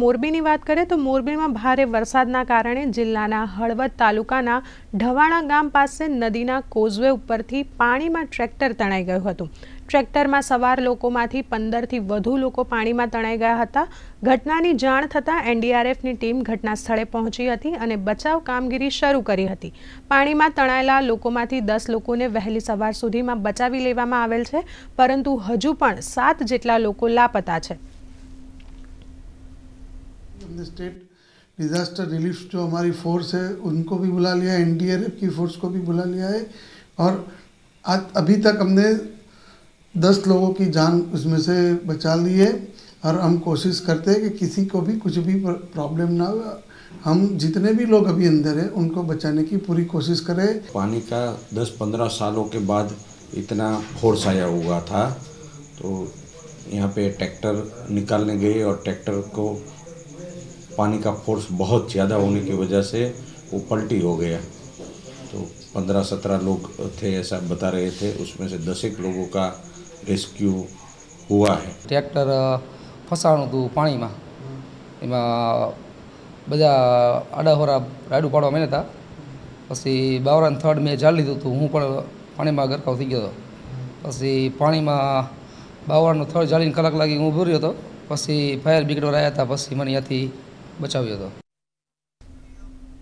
મોરબીની વાત કરે તો મોરબીમાં ભારે વરસાદના કારણે જિલ્લાના હળવત તાલુકાના ઢવાણા ગામ પાસે નદીના કોઝવે ઉપરથી પાણીમાં ટ્રેક્ટર તણાઈ ગયું હતું ટ્રેક્ટરમાં સવાર લોકોમાંથી 15 થી વધુ લોકો પાણીમાં તણાઈ ગયા હતા ઘટનાની જાણ થતા એનડીઆરએફ ની ટીમ ઘટના સ્થળે પહોંચી હતી અને બચાવ કામગીરી શરૂ કરી હતી પાણીમાં તણાયેલા લોકોમાંથી 10 લોકોને વહેલી સવાર સુધીમાં બચાવી લેવામાં આવેલ છે પરંતુ હજુ પણ 7 જેટલા લોકો લાપતા છે हमने स्टेट डिज़ास्टर रिलीफ जो हमारी फोर्स है उनको भी बुला लिया है एनडीआरएफ की फोर्स को भी बुला लिया है और आज अभी तक हमने दस लोगों की जान उसमें से बचा ली है और हम कोशिश करते हैं कि किसी को भी कुछ भी प्रॉब्लम ना हो हम जितने भी लोग अभी अंदर हैं उनको बचाने की पूरी कोशिश करें पानी का 10-15 सालों के बाद इतना फोर्स आया हुआ था तो यहाँ पे ट्रैक्टर निकालने गए और ट्रैक्टर को पानी का फोर्स बहुत ज़्यादा होने की वजह से वो पलटी हो गया तो पंद्रह सत्रह लोग थे ऐसा बता रहे थे उसमें से दस एक लोगों का रेस्क्यू हुआ है ट्रैक्टर फसाण तू पानी में बजा आडा होरा राइडू पड़वा मैंने था पी बावरा थर्ड में जाल लीधु तू हूँ पानी में गरकाव थी गया तो। पी पानी में बावरा थर्ड जाली कलाक लगी हूँ उभो रो तो। पी फायर ब्रिगेड वाला आया था पी मैं यहाँ 把车开到。